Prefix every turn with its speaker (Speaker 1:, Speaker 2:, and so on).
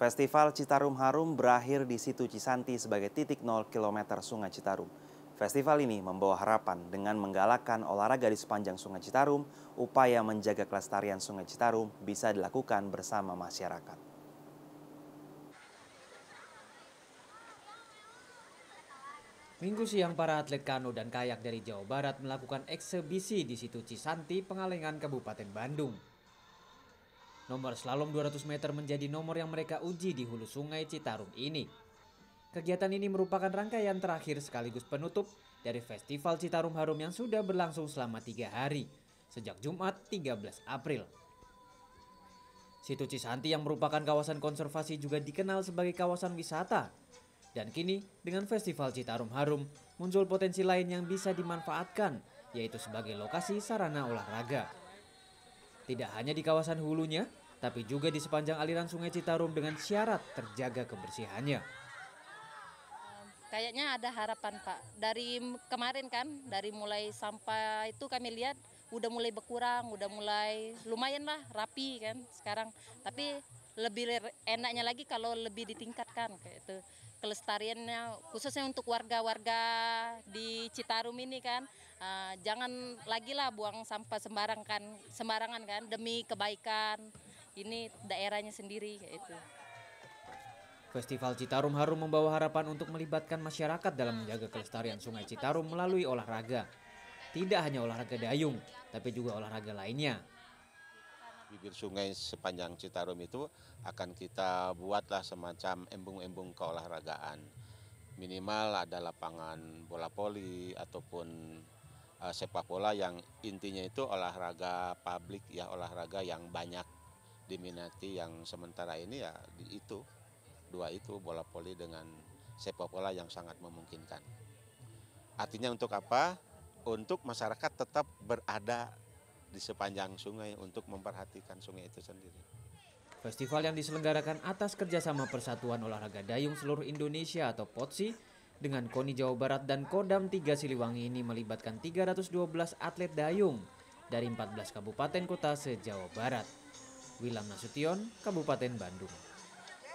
Speaker 1: Festival Citarum Harum berakhir di situ Cisanti sebagai titik 0 km Sungai Citarum. Festival ini membawa harapan dengan menggalakkan olahraga di sepanjang Sungai Citarum, upaya menjaga kelestarian Sungai Citarum bisa dilakukan bersama masyarakat. Minggu siang para atlet kano dan kayak dari Jawa Barat melakukan eksebisi di situ Cisanti, Pengalengan Kabupaten Bandung. Nomor slalom 200 meter menjadi nomor yang mereka uji di hulu sungai Citarum ini. Kegiatan ini merupakan rangkaian terakhir sekaligus penutup dari Festival Citarum Harum yang sudah berlangsung selama tiga hari, sejak Jumat 13 April. Situ Cisanti yang merupakan kawasan konservasi juga dikenal sebagai kawasan wisata. Dan kini, dengan Festival Citarum Harum, muncul potensi lain yang bisa dimanfaatkan, yaitu sebagai lokasi sarana olahraga. Tidak hanya di kawasan hulunya, tapi juga di sepanjang aliran sungai Citarum dengan syarat terjaga kebersihannya.
Speaker 2: Kayaknya ada harapan Pak. Dari kemarin kan, dari mulai sampah itu kami lihat udah mulai berkurang, udah mulai lumayan lah rapi kan sekarang. Tapi lebih enaknya lagi kalau lebih ditingkatkan kayak itu kelestariannya khususnya untuk warga-warga di Citarum ini kan uh, jangan lagi lah buang sampah sembarangan kan sembarangan kan demi kebaikan ini daerahnya sendiri kayak itu.
Speaker 1: Festival Citarum Harum membawa harapan untuk melibatkan masyarakat dalam menjaga kelestarian Sungai Citarum melalui olahraga. Tidak hanya olahraga dayung, tapi juga olahraga lainnya
Speaker 3: bibir sungai sepanjang Citarum itu akan kita buatlah semacam embung-embung keolahragaan. Minimal ada lapangan bola poli ataupun uh, sepak bola yang intinya itu olahraga publik ya olahraga yang banyak diminati yang sementara ini ya itu dua itu bola poli dengan sepak bola yang sangat memungkinkan. Artinya untuk apa? Untuk masyarakat tetap berada di sepanjang sungai untuk memperhatikan sungai itu sendiri.
Speaker 1: Festival yang diselenggarakan atas kerjasama Persatuan Olahraga Dayung Seluruh Indonesia atau POTSI dengan KONI Jawa Barat dan Kodam 3 Siliwangi ini melibatkan 312 atlet dayung dari 14 kabupaten kota se-Jawa Barat. Wilam Nasution, Kabupaten Bandung.